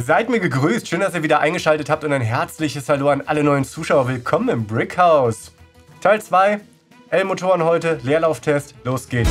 Seid mir gegrüßt, schön, dass ihr wieder eingeschaltet habt und ein herzliches Hallo an alle neuen Zuschauer. Willkommen im Brickhouse. Teil 2, L-Motoren heute, Leerlauftest, los geht's.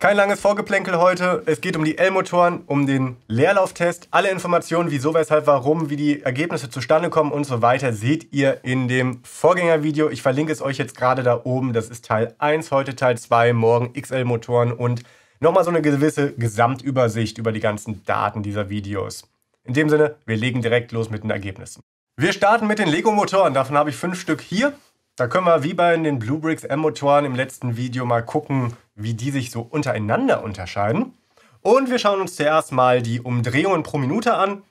Kein langes Vorgeplänkel heute. Es geht um die L-Motoren, um den Leerlauftest. Alle Informationen, wieso, weshalb, warum, wie die Ergebnisse zustande kommen und so weiter, seht ihr in dem Vorgängervideo. Ich verlinke es euch jetzt gerade da oben. Das ist Teil 1 heute, Teil 2, morgen XL-Motoren und nochmal so eine gewisse Gesamtübersicht über die ganzen Daten dieser Videos. In dem Sinne, wir legen direkt los mit den Ergebnissen. Wir starten mit den Lego-Motoren. Davon habe ich fünf Stück hier. Da können wir wie bei den Bluebricks M-Motoren im letzten Video mal gucken, wie die sich so untereinander unterscheiden. Und wir schauen uns zuerst mal die Umdrehungen pro Minute an.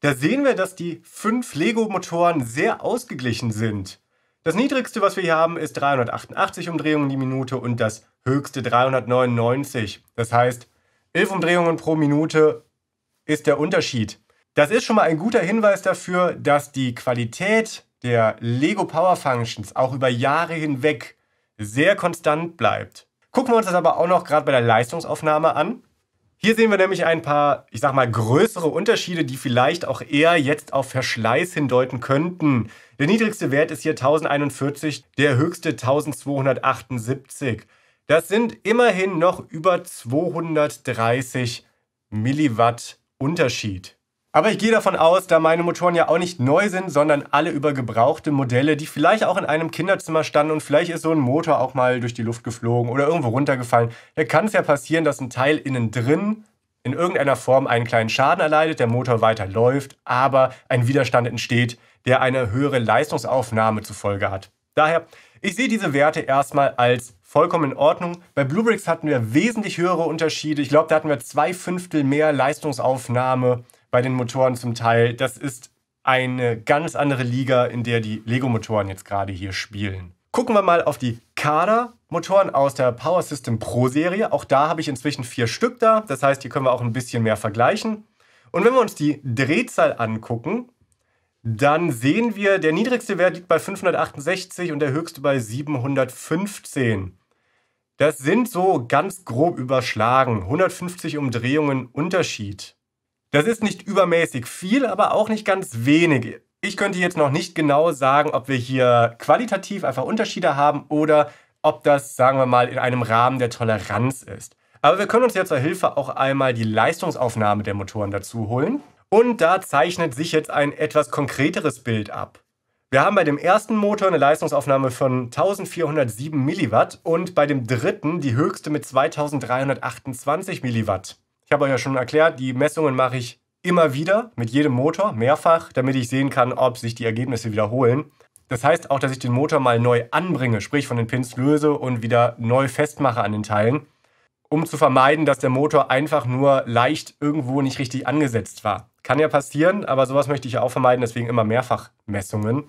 Da sehen wir, dass die fünf Lego-Motoren sehr ausgeglichen sind. Das niedrigste, was wir hier haben, ist 388 Umdrehungen die Minute und das höchste 399. Das heißt, 11 Umdrehungen pro Minute ist der Unterschied. Das ist schon mal ein guter Hinweis dafür, dass die Qualität der Lego Power Functions auch über Jahre hinweg sehr konstant bleibt. Gucken wir uns das aber auch noch gerade bei der Leistungsaufnahme an. Hier sehen wir nämlich ein paar, ich sag mal, größere Unterschiede, die vielleicht auch eher jetzt auf Verschleiß hindeuten könnten. Der niedrigste Wert ist hier 1041, der höchste 1278. Das sind immerhin noch über 230 Milliwatt Unterschied. Aber ich gehe davon aus, da meine Motoren ja auch nicht neu sind, sondern alle über gebrauchte Modelle, die vielleicht auch in einem Kinderzimmer standen und vielleicht ist so ein Motor auch mal durch die Luft geflogen oder irgendwo runtergefallen. Da kann es ja passieren, dass ein Teil innen drin in irgendeiner Form einen kleinen Schaden erleidet, der Motor weiter läuft, aber ein Widerstand entsteht, der eine höhere Leistungsaufnahme zufolge hat. Daher, ich sehe diese Werte erstmal als vollkommen in Ordnung. Bei Bluebricks hatten wir wesentlich höhere Unterschiede. Ich glaube, da hatten wir zwei Fünftel mehr Leistungsaufnahme bei den Motoren zum Teil. Das ist eine ganz andere Liga, in der die Lego-Motoren jetzt gerade hier spielen. Gucken wir mal auf die Kader-Motoren aus der Power System Pro-Serie. Auch da habe ich inzwischen vier Stück da. Das heißt, hier können wir auch ein bisschen mehr vergleichen. Und wenn wir uns die Drehzahl angucken, dann sehen wir, der niedrigste Wert liegt bei 568 und der höchste bei 715. Das sind so ganz grob überschlagen 150 Umdrehungen Unterschied. Das ist nicht übermäßig viel, aber auch nicht ganz wenig. Ich könnte jetzt noch nicht genau sagen, ob wir hier qualitativ einfach Unterschiede haben oder ob das, sagen wir mal, in einem Rahmen der Toleranz ist. Aber wir können uns ja zur Hilfe auch einmal die Leistungsaufnahme der Motoren dazu holen. Und da zeichnet sich jetzt ein etwas konkreteres Bild ab. Wir haben bei dem ersten Motor eine Leistungsaufnahme von 1407 Milliwatt und bei dem dritten die höchste mit 2328 Milliwatt. Ich habe euch ja schon erklärt, die Messungen mache ich immer wieder mit jedem Motor, mehrfach, damit ich sehen kann, ob sich die Ergebnisse wiederholen. Das heißt auch, dass ich den Motor mal neu anbringe, sprich von den Pins löse und wieder neu festmache an den Teilen, um zu vermeiden, dass der Motor einfach nur leicht irgendwo nicht richtig angesetzt war. Kann ja passieren, aber sowas möchte ich ja auch vermeiden, deswegen immer mehrfach Messungen.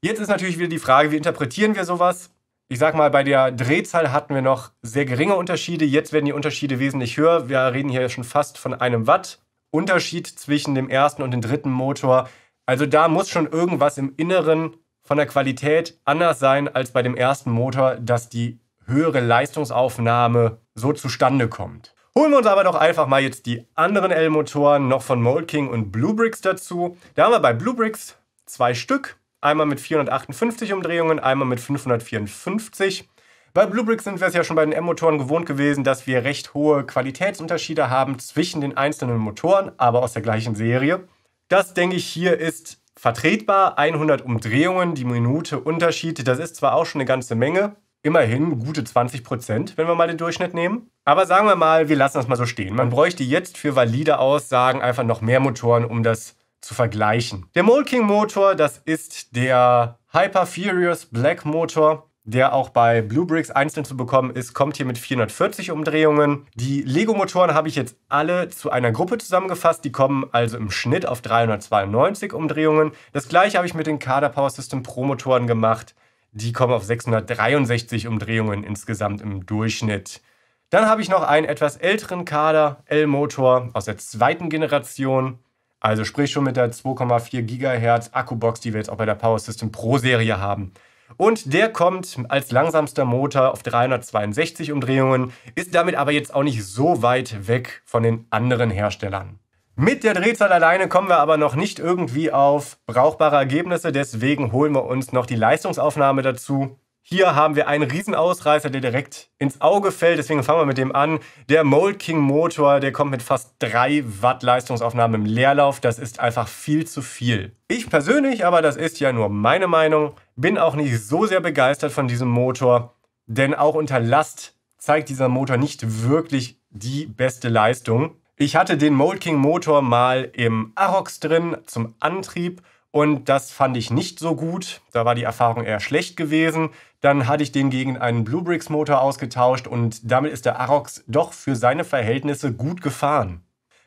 Jetzt ist natürlich wieder die Frage, wie interpretieren wir sowas? ich sag mal, bei der Drehzahl hatten wir noch sehr geringe Unterschiede. Jetzt werden die Unterschiede wesentlich höher. Wir reden hier schon fast von einem Watt. Unterschied zwischen dem ersten und dem dritten Motor. Also da muss schon irgendwas im Inneren von der Qualität anders sein als bei dem ersten Motor, dass die höhere Leistungsaufnahme so zustande kommt. Holen wir uns aber doch einfach mal jetzt die anderen L-Motoren noch von Mold King und Bricks dazu. Da haben wir bei Blue Bricks zwei Stück. Einmal mit 458 Umdrehungen, einmal mit 554. Bei Bluebrick sind wir es ja schon bei den M-Motoren gewohnt gewesen, dass wir recht hohe Qualitätsunterschiede haben zwischen den einzelnen Motoren, aber aus der gleichen Serie. Das, denke ich, hier ist vertretbar. 100 Umdrehungen die Minute Unterschied, das ist zwar auch schon eine ganze Menge, immerhin gute 20 Prozent, wenn wir mal den Durchschnitt nehmen. Aber sagen wir mal, wir lassen das mal so stehen. Man bräuchte jetzt für valide Aussagen einfach noch mehr Motoren, um das zu vergleichen. Der Mole King Motor, das ist der Hyper Furious Black Motor der auch bei Blue Bricks einzeln zu bekommen ist, kommt hier mit 440 Umdrehungen. Die Lego-Motoren habe ich jetzt alle zu einer Gruppe zusammengefasst. Die kommen also im Schnitt auf 392 Umdrehungen. Das gleiche habe ich mit den Kader Power System Pro-Motoren gemacht. Die kommen auf 663 Umdrehungen insgesamt im Durchschnitt. Dann habe ich noch einen etwas älteren Kader L-Motor aus der zweiten Generation. Also sprich schon mit der 2,4 GHz Akkubox, die wir jetzt auch bei der Power System Pro Serie haben. Und der kommt als langsamster Motor auf 362 Umdrehungen, ist damit aber jetzt auch nicht so weit weg von den anderen Herstellern. Mit der Drehzahl alleine kommen wir aber noch nicht irgendwie auf brauchbare Ergebnisse, deswegen holen wir uns noch die Leistungsaufnahme dazu. Hier haben wir einen Riesenausreißer, der direkt ins Auge fällt. Deswegen fangen wir mit dem an. Der Mold King Motor, der kommt mit fast 3 Watt Leistungsaufnahmen im Leerlauf. Das ist einfach viel zu viel. Ich persönlich, aber das ist ja nur meine Meinung, bin auch nicht so sehr begeistert von diesem Motor. Denn auch unter Last zeigt dieser Motor nicht wirklich die beste Leistung. Ich hatte den Mold King Motor mal im Arox drin zum Antrieb und das fand ich nicht so gut. Da war die Erfahrung eher schlecht gewesen. Dann hatte ich den gegen einen Bluebricks Motor ausgetauscht und damit ist der Arox doch für seine Verhältnisse gut gefahren.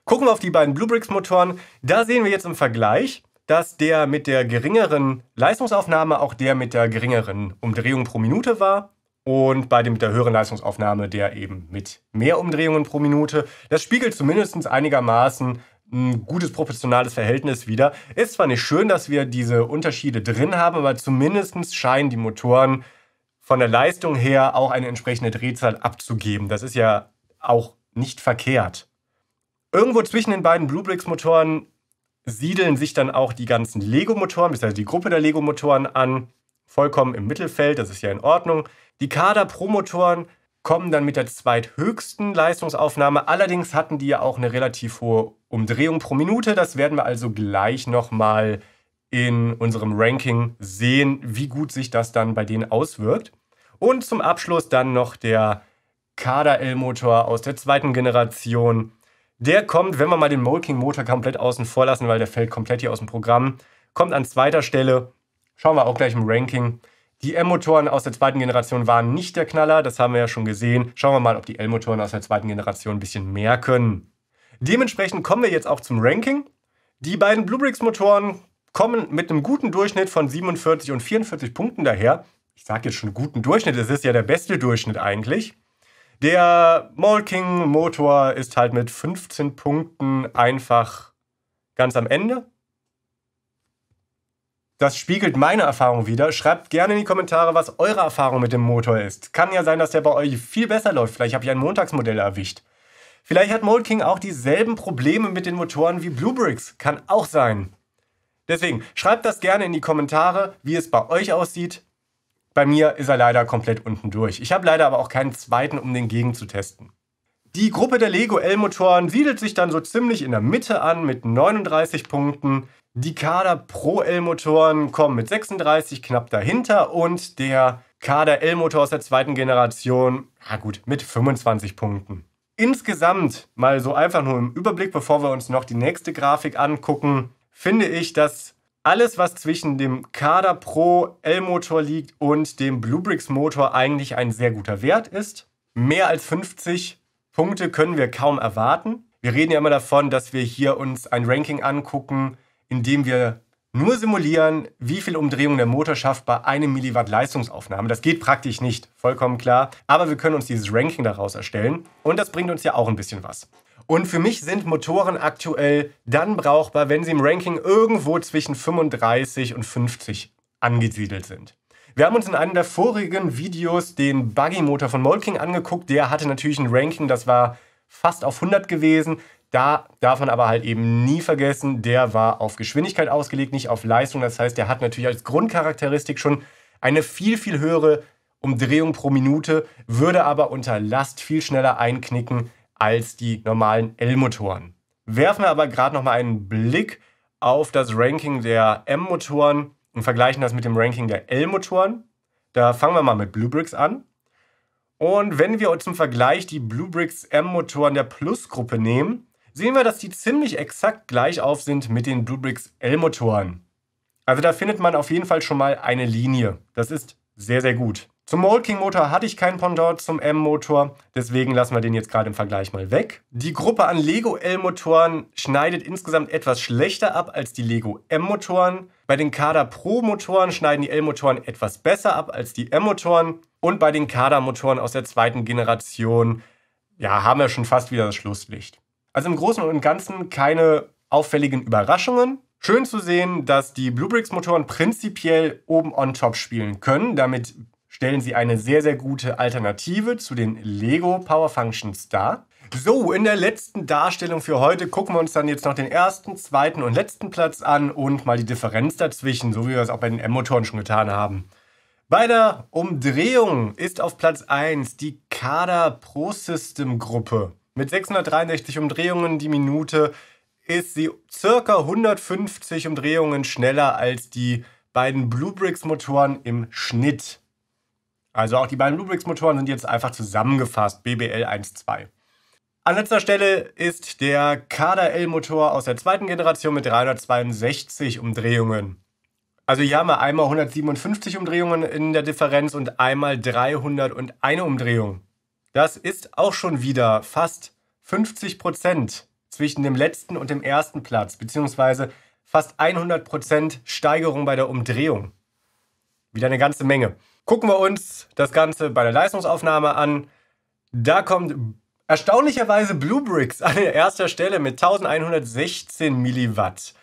Gucken wir auf die beiden Bluebricks Motoren. Da sehen wir jetzt im Vergleich, dass der mit der geringeren Leistungsaufnahme auch der mit der geringeren Umdrehung pro Minute war und bei dem mit der höheren Leistungsaufnahme der eben mit mehr Umdrehungen pro Minute. Das spiegelt zumindest einigermaßen ein gutes proportionales Verhältnis wieder. Ist zwar nicht schön, dass wir diese Unterschiede drin haben, aber zumindest scheinen die Motoren von der Leistung her auch eine entsprechende Drehzahl abzugeben. Das ist ja auch nicht verkehrt. Irgendwo zwischen den beiden Bluebricks-Motoren siedeln sich dann auch die ganzen Lego-Motoren, bzw. die Gruppe der Lego-Motoren an, vollkommen im Mittelfeld, das ist ja in Ordnung. Die Kader Pro-Motoren kommen dann mit der zweithöchsten Leistungsaufnahme, allerdings hatten die ja auch eine relativ hohe Umdrehung pro Minute. Das werden wir also gleich nochmal in unserem Ranking sehen, wie gut sich das dann bei denen auswirkt. Und zum Abschluss dann noch der Kader L-Motor aus der zweiten Generation. Der kommt, wenn wir mal den Molking-Motor komplett außen vor lassen, weil der fällt komplett hier aus dem Programm, kommt an zweiter Stelle. Schauen wir auch gleich im Ranking. Die M-Motoren aus der zweiten Generation waren nicht der Knaller, das haben wir ja schon gesehen. Schauen wir mal, ob die L-Motoren aus der zweiten Generation ein bisschen mehr können. Dementsprechend kommen wir jetzt auch zum Ranking. Die beiden Bluebricks Motoren kommen mit einem guten Durchschnitt von 47 und 44 Punkten daher. Ich sage jetzt schon guten Durchschnitt, es ist ja der beste Durchschnitt eigentlich. Der Molking Motor ist halt mit 15 Punkten einfach ganz am Ende. Das spiegelt meine Erfahrung wieder. Schreibt gerne in die Kommentare, was eure Erfahrung mit dem Motor ist. Kann ja sein, dass der bei euch viel besser läuft. Vielleicht habe ich ein Montagsmodell erwischt. Vielleicht hat Mold King auch dieselben Probleme mit den Motoren wie Bluebricks. Kann auch sein. Deswegen schreibt das gerne in die Kommentare, wie es bei euch aussieht. Bei mir ist er leider komplett unten durch. Ich habe leider aber auch keinen zweiten, um den Gegen zu testen. Die Gruppe der Lego L-Motoren siedelt sich dann so ziemlich in der Mitte an mit 39 Punkten. Die Kader Pro L-Motoren kommen mit 36 knapp dahinter und der Kader L-Motor aus der zweiten Generation, na gut, mit 25 Punkten. Insgesamt mal so einfach nur im Überblick, bevor wir uns noch die nächste Grafik angucken, finde ich, dass alles, was zwischen dem Kader Pro L-Motor liegt und dem Bluebricks Motor eigentlich ein sehr guter Wert ist. Mehr als 50 Punkte können wir kaum erwarten. Wir reden ja immer davon, dass wir hier uns ein Ranking angucken, in dem wir nur simulieren, wie viel Umdrehungen der Motor schafft bei einem Milliwatt Leistungsaufnahme. Das geht praktisch nicht, vollkommen klar. Aber wir können uns dieses Ranking daraus erstellen und das bringt uns ja auch ein bisschen was. Und für mich sind Motoren aktuell dann brauchbar, wenn sie im Ranking irgendwo zwischen 35 und 50 angesiedelt sind. Wir haben uns in einem der vorigen Videos den Buggy-Motor von Molking angeguckt. Der hatte natürlich ein Ranking, das war fast auf 100 gewesen. Da darf man aber halt eben nie vergessen, der war auf Geschwindigkeit ausgelegt, nicht auf Leistung. Das heißt, der hat natürlich als Grundcharakteristik schon eine viel, viel höhere Umdrehung pro Minute, würde aber unter Last viel schneller einknicken als die normalen L-Motoren. Werfen wir aber gerade nochmal einen Blick auf das Ranking der M-Motoren und vergleichen das mit dem Ranking der L-Motoren. Da fangen wir mal mit Blue Bricks an. Und wenn wir zum Vergleich die Blue Bricks M-Motoren der Plus-Gruppe nehmen, sehen wir, dass die ziemlich exakt gleich auf sind mit den Bluebricks L-Motoren. Also da findet man auf jeden Fall schon mal eine Linie. Das ist sehr, sehr gut. Zum Molking Motor hatte ich keinen Pendant zum M-Motor, deswegen lassen wir den jetzt gerade im Vergleich mal weg. Die Gruppe an Lego L-Motoren schneidet insgesamt etwas schlechter ab als die Lego M-Motoren. Bei den Kader Pro Motoren schneiden die L-Motoren etwas besser ab als die M-Motoren. Und bei den Kader Motoren aus der zweiten Generation, ja, haben wir schon fast wieder das Schlusslicht. Also im Großen und Ganzen keine auffälligen Überraschungen. Schön zu sehen, dass die Bluebricks-Motoren prinzipiell oben on top spielen können. Damit stellen sie eine sehr, sehr gute Alternative zu den Lego Power Functions dar. So, in der letzten Darstellung für heute gucken wir uns dann jetzt noch den ersten, zweiten und letzten Platz an und mal die Differenz dazwischen, so wie wir es auch bei den M-Motoren schon getan haben. Bei der Umdrehung ist auf Platz 1 die Kader Pro System Gruppe. Mit 663 Umdrehungen die Minute ist sie circa 150 Umdrehungen schneller als die beiden Bluebricks Motoren im Schnitt. Also auch die beiden Bluebricks Motoren sind jetzt einfach zusammengefasst BBL 1.2. An letzter Stelle ist der Kader L Motor aus der zweiten Generation mit 362 Umdrehungen. Also hier haben wir einmal 157 Umdrehungen in der Differenz und einmal 301 Umdrehungen. Das ist auch schon wieder fast 50 Prozent zwischen dem letzten und dem ersten Platz, beziehungsweise fast 100 Prozent Steigerung bei der Umdrehung. Wieder eine ganze Menge. Gucken wir uns das Ganze bei der Leistungsaufnahme an. Da kommt erstaunlicherweise Blue Bricks an erster Stelle mit 1116 Milliwatt.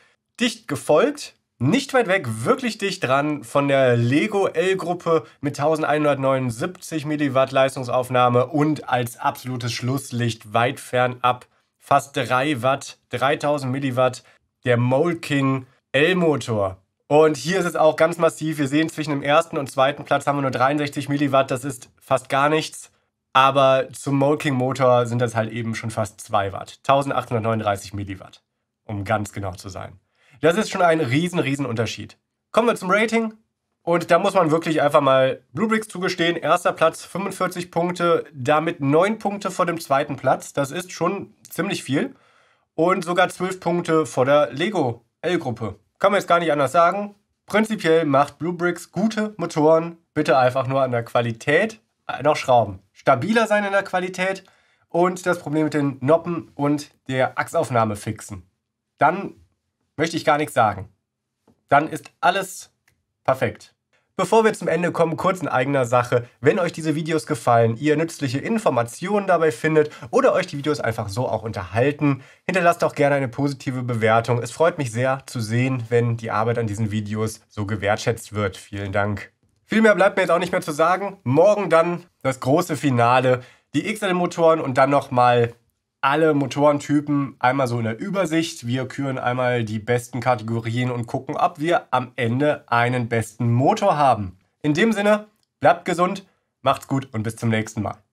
Dicht gefolgt nicht weit weg, wirklich dicht dran von der Lego L-Gruppe mit 1179 mW Leistungsaufnahme und als absolutes Schlusslicht weit fern ab fast 3 Watt, 3000 Milliwatt, der Molking L-Motor. Und hier ist es auch ganz massiv. Wir sehen, zwischen dem ersten und zweiten Platz haben wir nur 63 Milliwatt. Das ist fast gar nichts. Aber zum Molking Motor sind das halt eben schon fast 2 Watt. 1839 Milliwatt, um ganz genau zu sein. Das ist schon ein riesen, riesen Unterschied. Kommen wir zum Rating. Und da muss man wirklich einfach mal Bluebricks zugestehen. Erster Platz 45 Punkte, damit 9 Punkte vor dem zweiten Platz. Das ist schon ziemlich viel. Und sogar 12 Punkte vor der Lego L-Gruppe. Kann man jetzt gar nicht anders sagen. Prinzipiell macht Bluebricks gute Motoren. Bitte einfach nur an der Qualität äh, noch schrauben. Stabiler sein in der Qualität und das Problem mit den Noppen und der Achsaufnahme fixen. Dann möchte ich gar nichts sagen. Dann ist alles perfekt. Bevor wir zum Ende kommen, kurz in eigener Sache. Wenn euch diese Videos gefallen, ihr nützliche Informationen dabei findet oder euch die Videos einfach so auch unterhalten, hinterlasst auch gerne eine positive Bewertung. Es freut mich sehr zu sehen, wenn die Arbeit an diesen Videos so gewertschätzt wird. Vielen Dank. Viel mehr bleibt mir jetzt auch nicht mehr zu sagen. Morgen dann das große Finale, die XL-Motoren und dann nochmal alle Motorentypen einmal so in der Übersicht. Wir küren einmal die besten Kategorien und gucken, ob wir am Ende einen besten Motor haben. In dem Sinne, bleibt gesund, macht's gut und bis zum nächsten Mal.